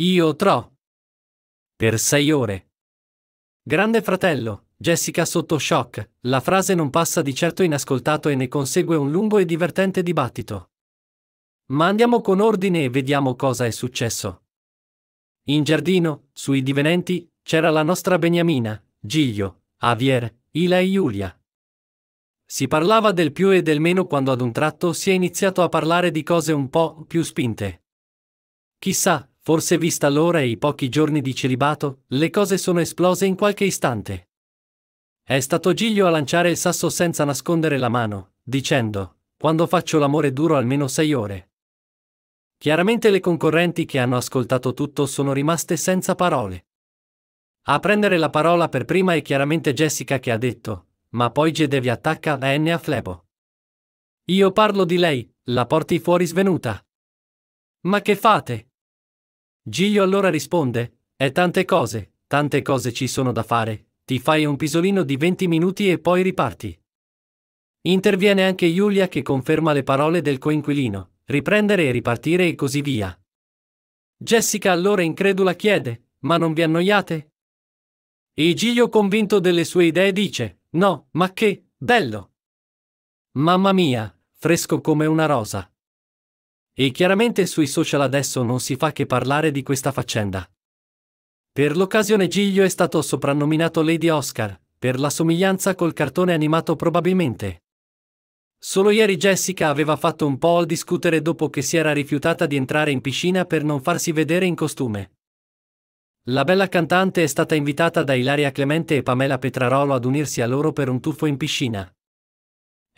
Io tro. Per sei ore. Grande fratello, Jessica sotto shock, la frase non passa di certo inascoltato e ne consegue un lungo e divertente dibattito. Ma andiamo con ordine e vediamo cosa è successo. In giardino, sui divenenti, c'era la nostra Beniamina, Giglio, Javier, Ila e Giulia. Si parlava del più e del meno quando ad un tratto si è iniziato a parlare di cose un po' più spinte. Chissà, Forse vista l'ora e i pochi giorni di celibato, le cose sono esplose in qualche istante. È stato Giglio a lanciare il sasso senza nascondere la mano, dicendo, quando faccio l'amore duro almeno sei ore. Chiaramente le concorrenti che hanno ascoltato tutto sono rimaste senza parole. A prendere la parola per prima è chiaramente Jessica che ha detto, ma poi Gedevi attacca a N a Flebo. Io parlo di lei, la porti fuori svenuta. Ma che fate? Giglio allora risponde, è tante cose, tante cose ci sono da fare, ti fai un pisolino di 20 minuti e poi riparti. Interviene anche Giulia che conferma le parole del coinquilino, riprendere e ripartire e così via. Jessica allora incredula chiede, ma non vi annoiate? E Giglio convinto delle sue idee dice, no, ma che, bello! Mamma mia, fresco come una rosa. E chiaramente sui social adesso non si fa che parlare di questa faccenda. Per l'occasione Giglio è stato soprannominato Lady Oscar, per la somiglianza col cartone animato probabilmente. Solo ieri Jessica aveva fatto un po' al discutere dopo che si era rifiutata di entrare in piscina per non farsi vedere in costume. La bella cantante è stata invitata da Ilaria Clemente e Pamela Petrarolo ad unirsi a loro per un tuffo in piscina.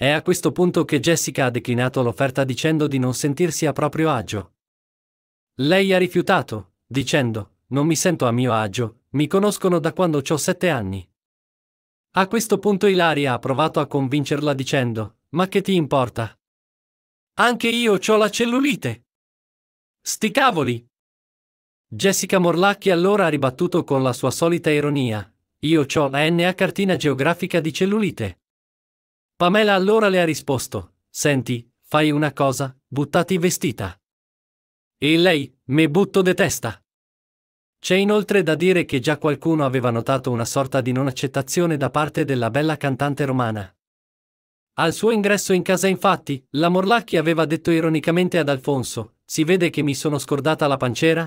È a questo punto che Jessica ha declinato l'offerta dicendo di non sentirsi a proprio agio. Lei ha rifiutato, dicendo, non mi sento a mio agio, mi conoscono da quando ho sette anni. A questo punto Ilaria ha provato a convincerla dicendo, ma che ti importa? Anche io ho la cellulite. Sti cavoli! Jessica Morlacchi allora ha ribattuto con la sua solita ironia, io ho la NA cartina geografica di cellulite. Pamela allora le ha risposto, senti, fai una cosa, buttati vestita. E lei, me butto de testa. C'è inoltre da dire che già qualcuno aveva notato una sorta di non accettazione da parte della bella cantante romana. Al suo ingresso in casa infatti, la Morlacchi aveva detto ironicamente ad Alfonso, si vede che mi sono scordata la pancera?